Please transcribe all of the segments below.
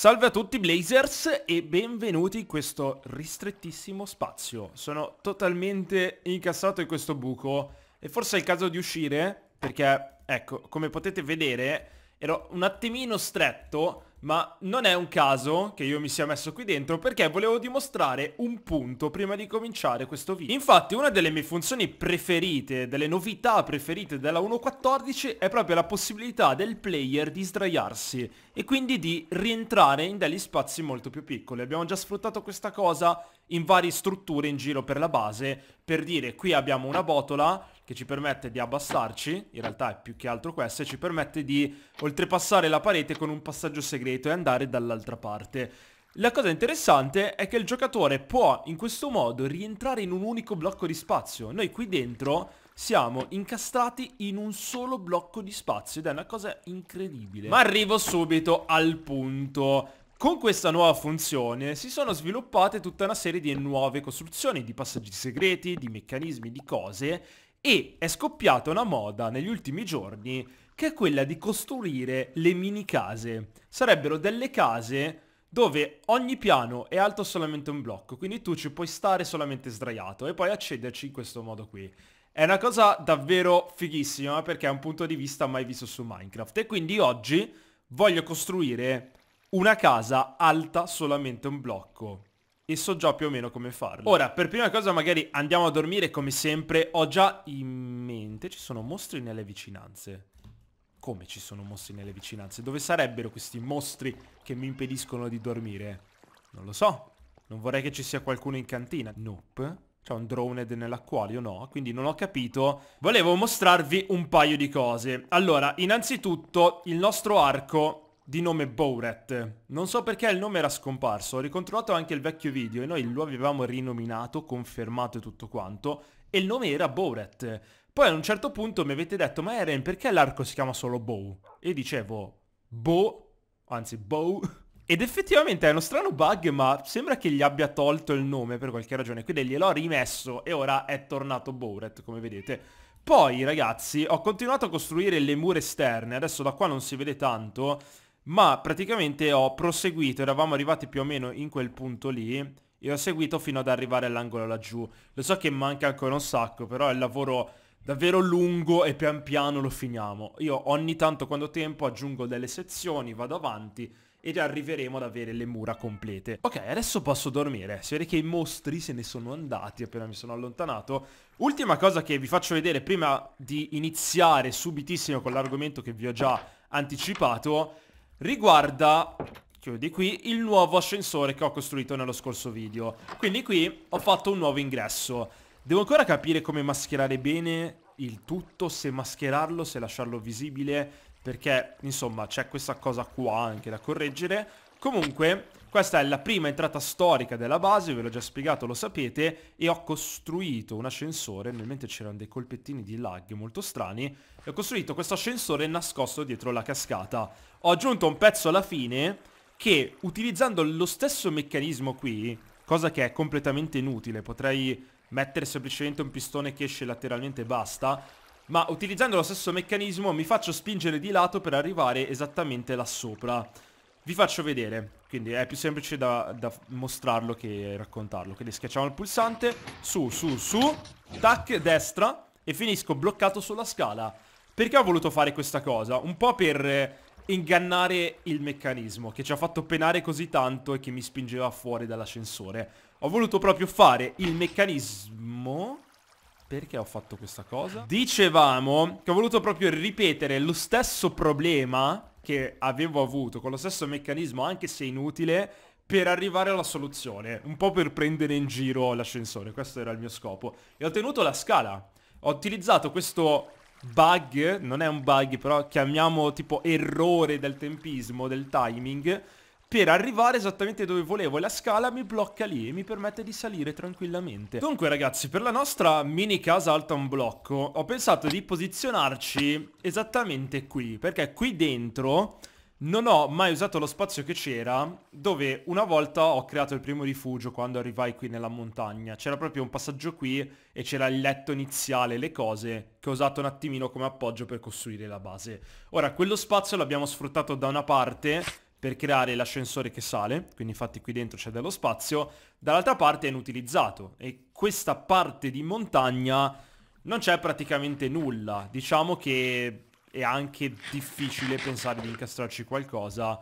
Salve a tutti Blazers e benvenuti in questo ristrettissimo spazio. Sono totalmente incassato in questo buco e forse è il caso di uscire perché, ecco, come potete vedere ero un attimino stretto ma non è un caso che io mi sia messo qui dentro perché volevo dimostrare un punto prima di cominciare questo video. Infatti una delle mie funzioni preferite, delle novità preferite della 1.14 è proprio la possibilità del player di sdraiarsi e quindi di rientrare in degli spazi molto più piccoli. Abbiamo già sfruttato questa cosa in varie strutture in giro per la base per dire qui abbiamo una botola che ci permette di abbassarci, in realtà è più che altro questo, e ci permette di oltrepassare la parete con un passaggio segreto e andare dall'altra parte. La cosa interessante è che il giocatore può in questo modo rientrare in un unico blocco di spazio. Noi qui dentro siamo incastrati in un solo blocco di spazio ed è una cosa incredibile. Ma arrivo subito al punto. Con questa nuova funzione si sono sviluppate tutta una serie di nuove costruzioni, di passaggi segreti, di meccanismi, di cose e è scoppiata una moda negli ultimi giorni che è quella di costruire le mini case. Sarebbero delle case dove ogni piano è alto solamente un blocco, quindi tu ci puoi stare solamente sdraiato e poi accederci in questo modo qui. È una cosa davvero fighissima perché è un punto di vista mai visto su Minecraft e quindi oggi voglio costruire una casa alta solamente un blocco e so già più o meno come farlo. Ora, per prima cosa magari andiamo a dormire come sempre. Ho già in mente, ci sono mostri nelle vicinanze. Come ci sono mostri nelle vicinanze? Dove sarebbero questi mostri che mi impediscono di dormire? Non lo so. Non vorrei che ci sia qualcuno in cantina. Nope. C'è un drone nell'acquario? No, quindi non ho capito. Volevo mostrarvi un paio di cose. Allora, innanzitutto il nostro arco di nome Bowret. Non so perché il nome era scomparso, ho ricontrollato anche il vecchio video e noi lo avevamo rinominato, confermato e tutto quanto, e il nome era Bowret. Poi ad un certo punto mi avete detto, ma Eren perché l'arco si chiama solo Bow? E dicevo, Bow, anzi Bow, ed effettivamente è uno strano bug, ma sembra che gli abbia tolto il nome per qualche ragione, quindi gliel'ho rimesso e ora è tornato Bowret, come vedete. Poi, ragazzi, ho continuato a costruire le mura esterne, adesso da qua non si vede tanto, ma praticamente ho proseguito, eravamo arrivati più o meno in quel punto lì e ho seguito fino ad arrivare all'angolo laggiù. Lo so che manca ancora un sacco, però è un lavoro davvero lungo e pian piano lo finiamo. Io ogni tanto quando ho tempo aggiungo delle sezioni, vado avanti ed arriveremo ad avere le mura complete. Ok, adesso posso dormire. Si vede che i mostri se ne sono andati appena mi sono allontanato. Ultima cosa che vi faccio vedere prima di iniziare subitissimo con l'argomento che vi ho già anticipato riguarda, chiudi qui, il nuovo ascensore che ho costruito nello scorso video. Quindi qui ho fatto un nuovo ingresso. Devo ancora capire come mascherare bene il tutto, se mascherarlo, se lasciarlo visibile, perché insomma c'è questa cosa qua anche da correggere. Comunque questa è la prima entrata storica della base, ve l'ho già spiegato, lo sapete, e ho costruito un ascensore, nel mentre c'erano dei colpettini di lag molto strani, e ho costruito questo ascensore nascosto dietro la cascata. Ho aggiunto un pezzo alla fine che, utilizzando lo stesso meccanismo qui, cosa che è completamente inutile, potrei mettere semplicemente un pistone che esce lateralmente e basta, ma utilizzando lo stesso meccanismo mi faccio spingere di lato per arrivare esattamente là sopra. Vi faccio vedere, quindi è più semplice da, da mostrarlo che raccontarlo. Quindi schiacciamo il pulsante, su, su, su, tac, destra e finisco bloccato sulla scala. Perché ho voluto fare questa cosa? Un po' per eh, ingannare il meccanismo che ci ha fatto penare così tanto e che mi spingeva fuori dall'ascensore. Ho voluto proprio fare il meccanismo... Perché ho fatto questa cosa? Dicevamo che ho voluto proprio ripetere lo stesso problema che avevo avuto con lo stesso meccanismo, anche se inutile, per arrivare alla soluzione, un po' per prendere in giro l'ascensore, questo era il mio scopo. E ho tenuto la scala, ho utilizzato questo bug, non è un bug però chiamiamo tipo errore del tempismo, del timing, per arrivare esattamente dove volevo e la scala mi blocca lì e mi permette di salire tranquillamente. Dunque ragazzi, per la nostra mini casa alta un blocco ho pensato di posizionarci esattamente qui, perché qui dentro non ho mai usato lo spazio che c'era dove una volta ho creato il primo rifugio quando arrivai qui nella montagna. C'era proprio un passaggio qui e c'era il letto iniziale, le cose che ho usato un attimino come appoggio per costruire la base. Ora, quello spazio l'abbiamo sfruttato da una parte per creare l'ascensore che sale, quindi infatti qui dentro c'è dello spazio, dall'altra parte è inutilizzato e questa parte di montagna non c'è praticamente nulla, diciamo che è anche difficile pensare di incastrarci qualcosa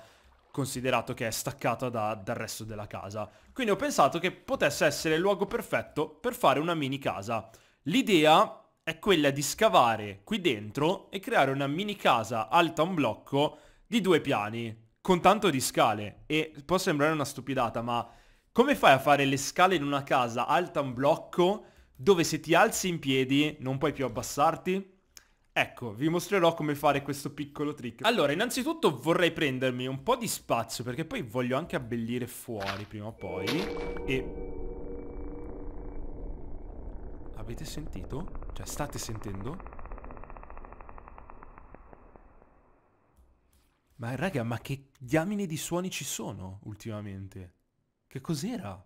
considerato che è staccata da, dal resto della casa. Quindi ho pensato che potesse essere il luogo perfetto per fare una mini casa. L'idea è quella di scavare qui dentro e creare una mini casa alta un blocco di due piani, con tanto di scale. E può sembrare una stupidata, ma come fai a fare le scale in una casa alta un blocco dove se ti alzi in piedi non puoi più abbassarti? Ecco, vi mostrerò come fare questo piccolo trick. Allora, innanzitutto vorrei prendermi un po' di spazio perché poi voglio anche abbellire fuori prima o poi. E... Avete sentito? Cioè, state sentendo? Ma raga, ma che diamine di suoni ci sono ultimamente? Che cos'era?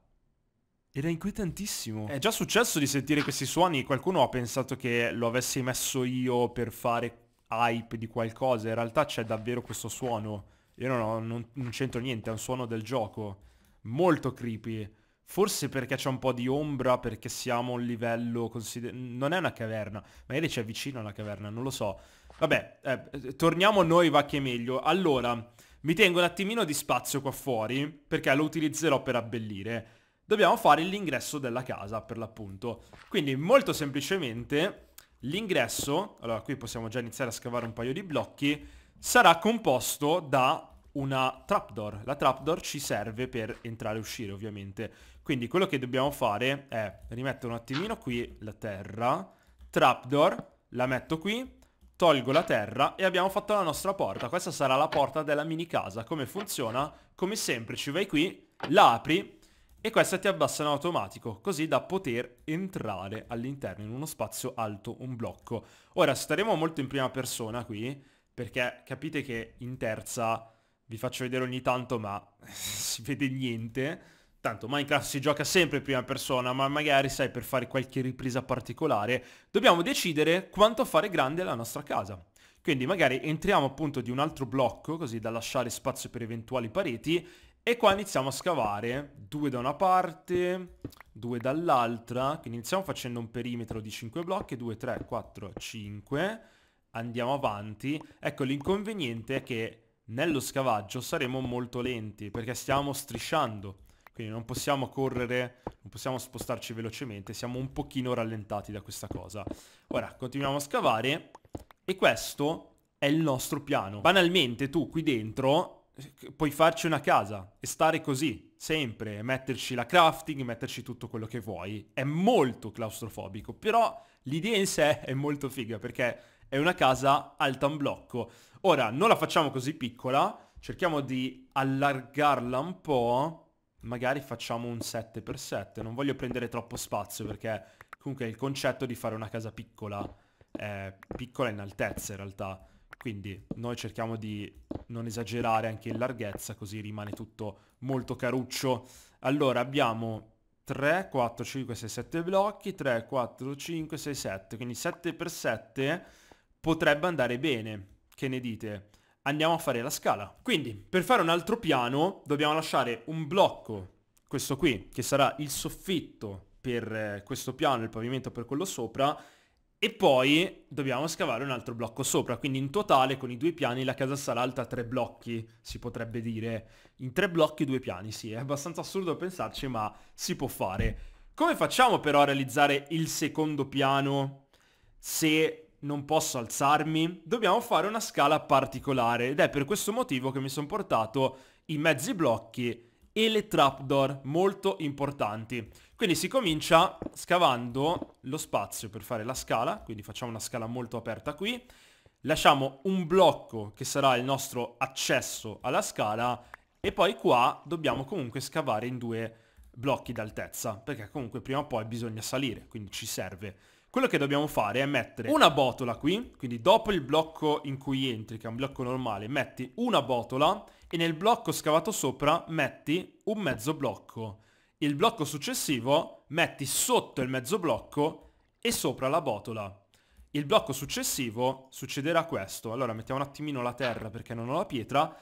Era inquietantissimo. È già successo di sentire questi suoni, qualcuno ha pensato che lo avessi messo io per fare hype di qualcosa, in realtà c'è davvero questo suono. Io non, ho, non, non c'entro niente, è un suono del gioco. Molto creepy. Forse perché c'è un po' di ombra, perché siamo a un livello consider... Non è una caverna, magari c'è vicino alla caverna, non lo so. Vabbè, eh, eh torniamo a noi, va che è meglio. Allora, mi tengo un attimino di spazio qua fuori, perché lo utilizzerò per abbellire. Dobbiamo fare l'ingresso della casa, per l'appunto. Quindi, molto semplicemente, l'ingresso... Allora, qui possiamo già iniziare a scavare un paio di blocchi. Sarà composto da una trapdoor. La trapdoor ci serve per entrare e uscire ovviamente. Quindi quello che dobbiamo fare è rimettere un attimino qui la terra, trapdoor, la metto qui, tolgo la terra e abbiamo fatto la nostra porta. Questa sarà la porta della mini casa. Come funziona? Come sempre ci vai qui, la apri e questa ti abbassa in automatico, così da poter entrare all'interno in uno spazio alto, un blocco. Ora staremo molto in prima persona qui, perché capite che in terza vi faccio vedere ogni tanto ma si vede niente Tanto Minecraft si gioca sempre in prima persona, ma magari, sai, per fare qualche ripresa particolare, dobbiamo decidere quanto fare grande la nostra casa. Quindi magari entriamo appunto di un altro blocco, così da lasciare spazio per eventuali pareti, e qua iniziamo a scavare, due da una parte, due dall'altra, quindi iniziamo facendo un perimetro di 5 blocchi, 2, 3, 4, 5, andiamo avanti. Ecco, l'inconveniente è che nello scavaggio saremo molto lenti, perché stiamo strisciando. Quindi non possiamo correre, non possiamo spostarci velocemente, siamo un pochino rallentati da questa cosa. Ora, continuiamo a scavare e questo è il nostro piano. Banalmente tu qui dentro eh, puoi farci una casa e stare così, sempre, metterci la crafting, metterci tutto quello che vuoi. È molto claustrofobico, però l'idea in sé è molto figa perché è una casa alta un blocco. Ora, non la facciamo così piccola, cerchiamo di allargarla un po' magari facciamo un 7x7, non voglio prendere troppo spazio perché comunque il concetto di fare una casa piccola è piccola in altezza in realtà, quindi noi cerchiamo di non esagerare anche in larghezza così rimane tutto molto caruccio. Allora abbiamo 3, 4, 5, 6, 7 blocchi, 3, 4, 5, 6, 7, quindi 7x7 potrebbe andare bene, che ne dite? andiamo a fare la scala. Quindi, per fare un altro piano, dobbiamo lasciare un blocco, questo qui, che sarà il soffitto per eh, questo piano, il pavimento per quello sopra, e poi dobbiamo scavare un altro blocco sopra, quindi in totale con i due piani la casa sarà alta tre blocchi, si potrebbe dire. In tre blocchi due piani, sì, è abbastanza assurdo pensarci, ma si può fare. Come facciamo però a realizzare il secondo piano se non posso alzarmi, dobbiamo fare una scala particolare ed è per questo motivo che mi sono portato i mezzi blocchi e le trapdoor molto importanti. Quindi si comincia scavando lo spazio per fare la scala, quindi facciamo una scala molto aperta qui, lasciamo un blocco che sarà il nostro accesso alla scala e poi qua dobbiamo comunque scavare in due blocchi d'altezza, perché comunque prima o poi bisogna salire, quindi ci serve quello che dobbiamo fare è mettere una botola qui, quindi dopo il blocco in cui entri, che è un blocco normale, metti una botola e nel blocco scavato sopra metti un mezzo blocco. Il blocco successivo metti sotto il mezzo blocco e sopra la botola. Il blocco successivo succederà questo. Allora mettiamo un attimino la terra perché non ho la pietra.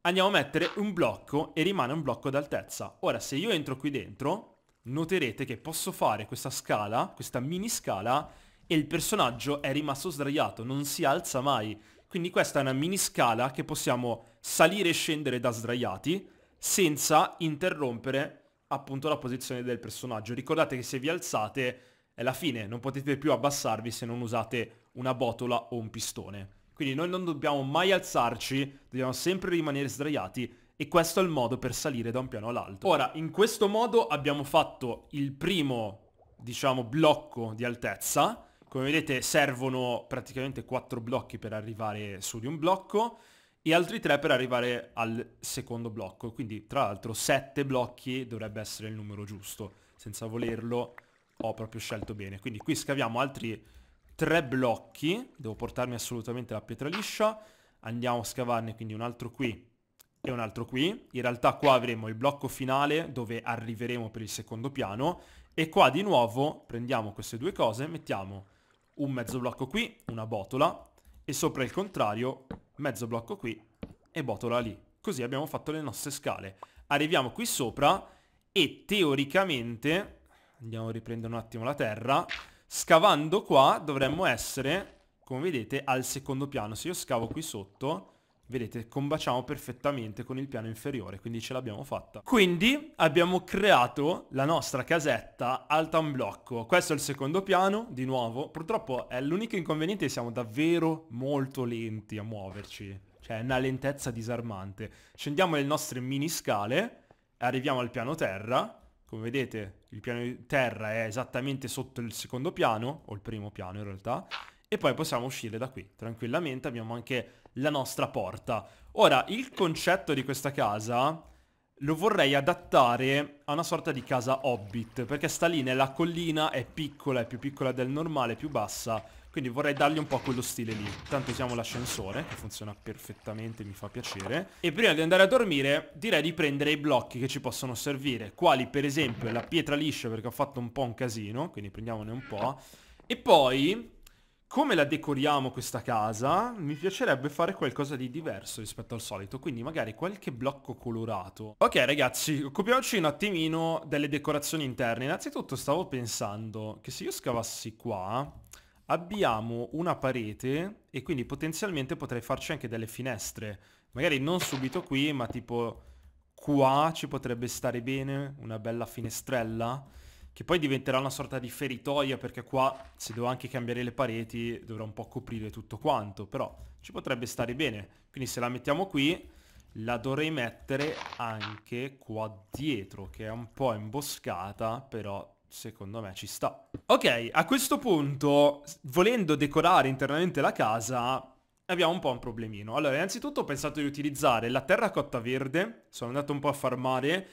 Andiamo a mettere un blocco e rimane un blocco d'altezza. Ora se io entro qui dentro noterete che posso fare questa scala, questa mini scala, e il personaggio è rimasto sdraiato, non si alza mai. Quindi questa è una mini scala che possiamo salire e scendere da sdraiati senza interrompere appunto la posizione del personaggio. Ricordate che se vi alzate è la fine, non potete più abbassarvi se non usate una botola o un pistone. Quindi noi non dobbiamo mai alzarci, dobbiamo sempre rimanere sdraiati e questo è il modo per salire da un piano all'altro. Ora, in questo modo abbiamo fatto il primo, diciamo, blocco di altezza. Come vedete servono praticamente quattro blocchi per arrivare su di un blocco e altri tre per arrivare al secondo blocco. Quindi tra l'altro sette blocchi dovrebbe essere il numero giusto. Senza volerlo ho proprio scelto bene. Quindi qui scaviamo altri tre blocchi. Devo portarmi assolutamente la pietra liscia. Andiamo a scavarne quindi un altro qui e un altro qui. In realtà qua avremo il blocco finale dove arriveremo per il secondo piano e qua di nuovo prendiamo queste due cose, mettiamo un mezzo blocco qui, una botola e sopra il contrario mezzo blocco qui e botola lì. Così abbiamo fatto le nostre scale. Arriviamo qui sopra e teoricamente, andiamo a riprendere un attimo la terra, scavando qua dovremmo essere, come vedete, al secondo piano. Se io scavo qui sotto Vedete, combaciamo perfettamente con il piano inferiore, quindi ce l'abbiamo fatta. Quindi abbiamo creato la nostra casetta alta un blocco. Questo è il secondo piano, di nuovo. Purtroppo è l'unico inconveniente che siamo davvero molto lenti a muoverci. Cioè è una lentezza disarmante. Scendiamo le nostre mini scale, arriviamo al piano terra. Come vedete, il piano terra è esattamente sotto il secondo piano, o il primo piano in realtà. E poi possiamo uscire da qui, tranquillamente. Abbiamo anche la nostra porta. Ora, il concetto di questa casa lo vorrei adattare a una sorta di casa hobbit, perché sta lì nella collina, è piccola, è più piccola del normale, più bassa, quindi vorrei dargli un po' quello stile lì. Tanto usiamo l'ascensore, che funziona perfettamente, mi fa piacere. E prima di andare a dormire direi di prendere i blocchi che ci possono servire, quali per esempio la pietra liscia, perché ho fatto un po' un casino, quindi prendiamone un po'. E poi come la decoriamo questa casa, mi piacerebbe fare qualcosa di diverso rispetto al solito, quindi magari qualche blocco colorato. Ok ragazzi, occupiamoci un attimino delle decorazioni interne. Innanzitutto stavo pensando che se io scavassi qua, abbiamo una parete e quindi potenzialmente potrei farci anche delle finestre. Magari non subito qui, ma tipo qua ci potrebbe stare bene una bella finestrella che poi diventerà una sorta di feritoia perché qua se devo anche cambiare le pareti dovrò un po' coprire tutto quanto, però ci potrebbe stare bene. Quindi se la mettiamo qui la dovrei mettere anche qua dietro che è un po' imboscata, però secondo me ci sta. Ok, a questo punto volendo decorare internamente la casa abbiamo un po' un problemino. Allora, innanzitutto ho pensato di utilizzare la terracotta verde, sono andato un po' a farmare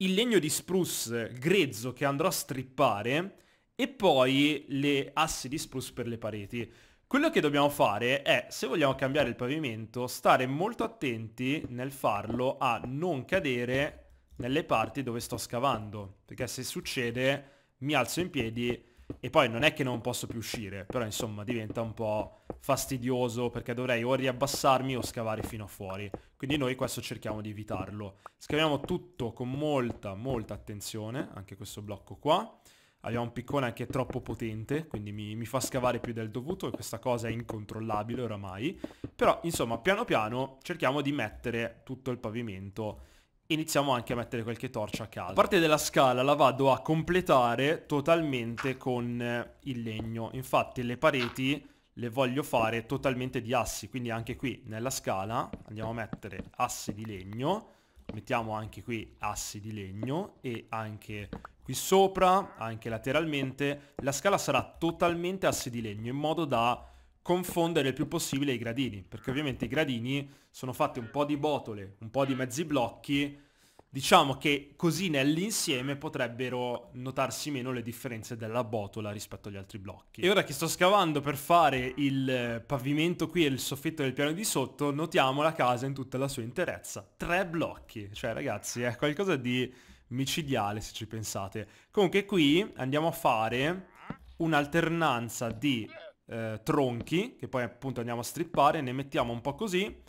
il legno di spruce grezzo che andrò a strippare e poi le assi di spruce per le pareti. Quello che dobbiamo fare è, se vogliamo cambiare il pavimento, stare molto attenti nel farlo a non cadere nelle parti dove sto scavando. Perché se succede mi alzo in piedi e poi non è che non posso più uscire, però insomma diventa un po' fastidioso perché dovrei o riabbassarmi o scavare fino a fuori. Quindi noi questo cerchiamo di evitarlo. Scaviamo tutto con molta, molta attenzione, anche questo blocco qua. Abbiamo un piccone anche troppo potente, quindi mi, mi, fa scavare più del dovuto e questa cosa è incontrollabile oramai. Però, insomma, piano piano cerchiamo di mettere tutto il pavimento iniziamo anche a mettere qualche torcia a casa. La parte della scala la vado a completare totalmente con eh, il legno. Infatti le pareti le voglio fare totalmente di assi, quindi anche qui nella scala andiamo a mettere assi di legno, mettiamo anche qui assi di legno e anche qui sopra, anche lateralmente, la scala sarà totalmente assi di legno in modo da confondere il più possibile i gradini, perché ovviamente i gradini sono fatti un po' di botole, un po' di mezzi blocchi, diciamo che così nell'insieme potrebbero notarsi meno le differenze della botola rispetto agli altri blocchi. E ora che sto scavando per fare il pavimento qui e il soffitto del piano di sotto, notiamo la casa in tutta la sua interezza. Tre blocchi, cioè ragazzi è qualcosa di micidiale se ci pensate. Comunque qui andiamo a fare un'alternanza di eh, tronchi, che poi appunto andiamo a strippare, ne mettiamo un po' così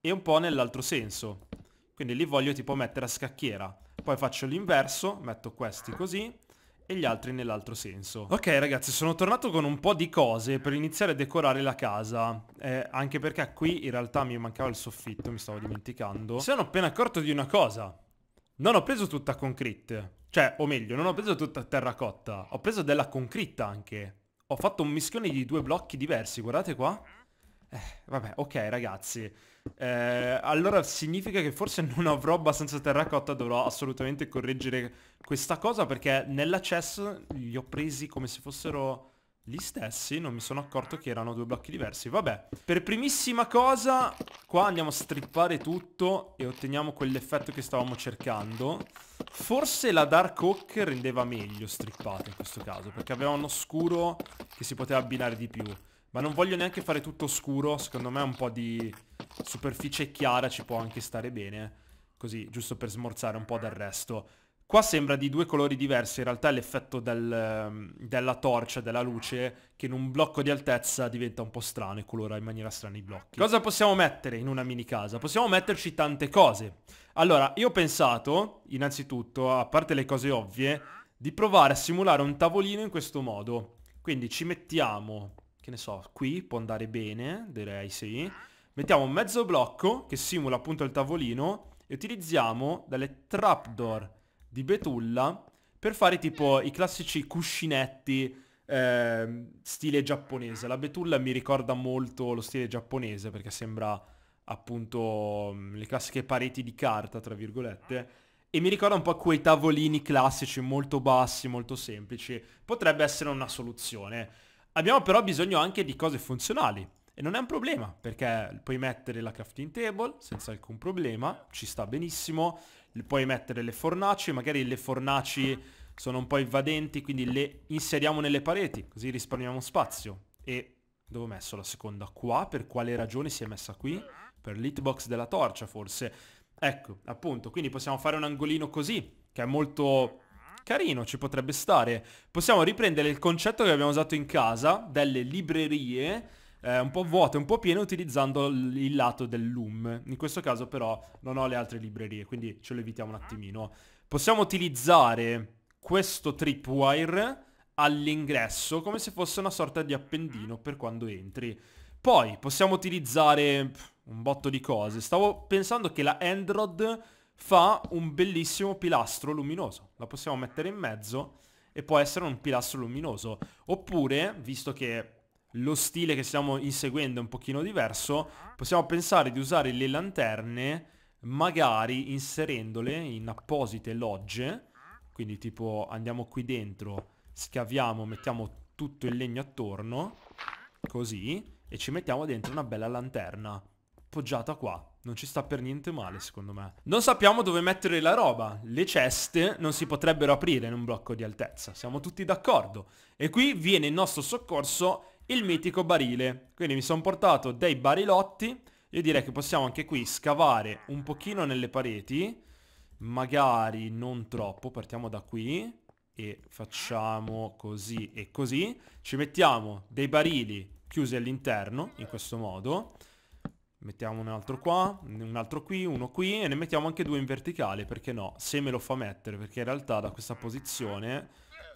e un po' nell'altro senso. Quindi li voglio tipo mettere a scacchiera. Poi faccio l'inverso, metto questi così e gli altri nell'altro senso. Ok ragazzi, sono tornato con un po' di cose per iniziare a decorare la casa, eh, anche perché qui in realtà mi mancava il soffitto, mi stavo dimenticando. Mi sono appena accorto di una cosa, non ho preso tutta concrete, cioè, o meglio, non ho preso tutta terracotta, ho preso della concritta anche. Ho fatto un mischione di due blocchi diversi, guardate qua. Eh, vabbè, ok ragazzi. Eh, allora significa che forse non avrò abbastanza terracotta, dovrò assolutamente correggere questa cosa perché nell'accesso li ho presi come se fossero gli stessi, non mi sono accorto che erano due blocchi diversi. Vabbè, per primissima cosa, qua andiamo a strippare tutto e otteniamo quell'effetto che stavamo cercando. Forse la Dark Oak rendeva meglio strippata in questo caso, perché aveva uno scuro che si poteva abbinare di più. Ma non voglio neanche fare tutto scuro secondo me un po' di superficie chiara ci può anche stare bene. Così, giusto per smorzare un po' dal resto. Qua sembra di due colori diversi, in realtà è l'effetto del, ehm, della torcia, della luce, che in un blocco di altezza diventa un po' strano e colora in maniera strana i blocchi. Cosa possiamo mettere in una mini casa? Possiamo metterci tante cose. Allora, io ho pensato, innanzitutto, a parte le cose ovvie, di provare a simulare un tavolino in questo modo. Quindi ci mettiamo, che ne so, qui, può andare bene, direi sì. Mettiamo un mezzo blocco che simula appunto il tavolino e utilizziamo delle trapdoor di betulla per fare tipo i classici cuscinetti eh, stile giapponese. La betulla mi ricorda molto lo stile giapponese perché sembra appunto mm, le classiche pareti di carta, tra virgolette. E mi ricorda un po' quei tavolini classici molto bassi, molto semplici. Potrebbe essere una soluzione. Abbiamo però bisogno anche di cose funzionali. E non è un problema, perché puoi mettere la crafting table senza alcun problema, ci sta benissimo, puoi mettere le fornaci, magari le fornaci sono un po' invadenti, quindi le inseriamo nelle pareti, così risparmiamo spazio. E dove ho messo la seconda? Qua, per quale ragione si è messa qui? Per l'hitbox della torcia forse. Ecco, appunto, quindi possiamo fare un angolino così, che è molto carino, ci potrebbe stare. Possiamo riprendere il concetto che abbiamo usato in casa, delle librerie eh, un po' vuote, un po' piene, utilizzando il lato del loom. In questo caso però non ho le altre librerie, quindi ce lo evitiamo un attimino. Possiamo utilizzare questo tripwire all'ingresso come se fosse una sorta di appendino per quando entri. Poi possiamo utilizzare un botto di cose. Stavo pensando che la Endrod fa un bellissimo pilastro luminoso. La possiamo mettere in mezzo e può essere un pilastro luminoso. Oppure, visto che lo stile che stiamo inseguendo è un pochino diverso, possiamo pensare di usare le lanterne magari inserendole in apposite logge, quindi tipo andiamo qui dentro, scaviamo, mettiamo tutto il legno attorno, così, e ci mettiamo dentro una bella lanterna, poggiata qua. Non ci sta per niente male secondo me. Non sappiamo dove mettere la roba. Le ceste non si potrebbero aprire in un blocco di altezza. Siamo tutti d'accordo. E qui viene il nostro soccorso il mitico barile. Quindi mi sono portato dei barilotti. Io direi che possiamo anche qui scavare un pochino nelle pareti. Magari non troppo, partiamo da qui. E facciamo così e così. Ci mettiamo dei barili chiusi all'interno, in questo modo. Mettiamo un altro qua, un altro qui, uno qui e ne mettiamo anche due in verticale, perché no? Se me lo fa mettere, perché in realtà da questa posizione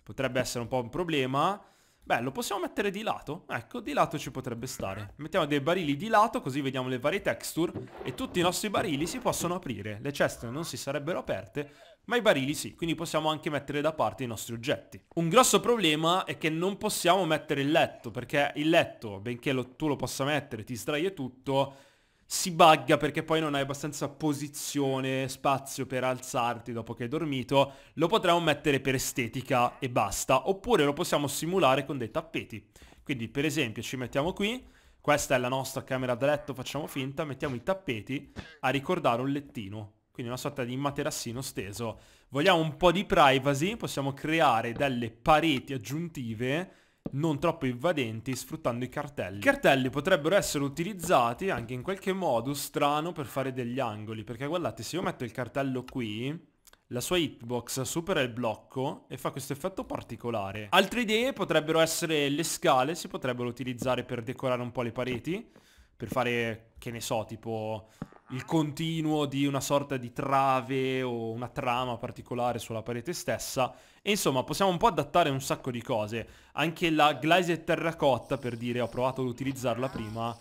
potrebbe essere un po' un problema. Beh, lo possiamo mettere di lato? Ecco, di lato ci potrebbe stare. Mettiamo dei barili di lato, così vediamo le varie texture. E tutti i nostri barili si possono aprire. Le ceste non si sarebbero aperte, ma i barili sì, quindi possiamo anche mettere da parte i nostri oggetti. Un grosso problema è che non possiamo mettere il letto, perché il letto, benché lo, tu lo possa mettere, ti sdraie tutto, si bugga perché poi non hai abbastanza posizione, spazio per alzarti dopo che hai dormito, lo potremmo mettere per estetica e basta, oppure lo possiamo simulare con dei tappeti. Quindi per esempio ci mettiamo qui, questa è la nostra camera da letto, facciamo finta, mettiamo i tappeti a ricordare un lettino, quindi una sorta di materassino steso. Vogliamo un po' di privacy, possiamo creare delle pareti aggiuntive non troppo invadenti sfruttando i cartelli. I cartelli potrebbero essere utilizzati anche in qualche modo strano per fare degli angoli, perché guardate, se io metto il cartello qui, la sua hitbox supera il blocco e fa questo effetto particolare. Altre idee potrebbero essere le scale, si potrebbero utilizzare per decorare un po' le pareti, per fare, che ne so, tipo il continuo di una sorta di trave o una trama particolare sulla parete stessa. E insomma, possiamo un po' adattare un sacco di cose. Anche la glaise terracotta, per dire, ho provato ad utilizzarla prima,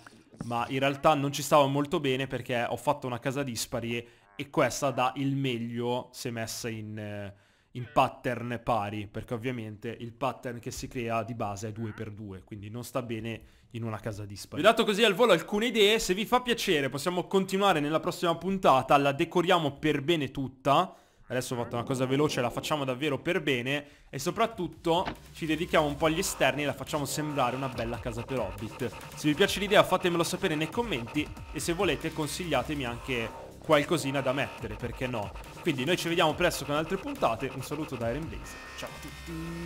ma in realtà non ci stava molto bene perché ho fatto una casa dispari e questa dà il meglio se messa in, eh, in pattern pari, perché ovviamente il pattern che si crea di base è 2x2, quindi non sta bene in una casa dispari. Vi ho dato così al volo alcune idee, se vi fa piacere possiamo continuare nella prossima puntata, la decoriamo per bene tutta. Adesso ho fatto una cosa veloce, la facciamo davvero per bene e soprattutto ci dedichiamo un po' agli esterni e la facciamo sembrare una bella casa per Hobbit. Se vi piace l'idea fatemelo sapere nei commenti e se volete consigliatemi anche qualcosina da mettere, perché no? Quindi noi ci vediamo presto con altre puntate, un saluto da Iron Blaze, ciao a tutti!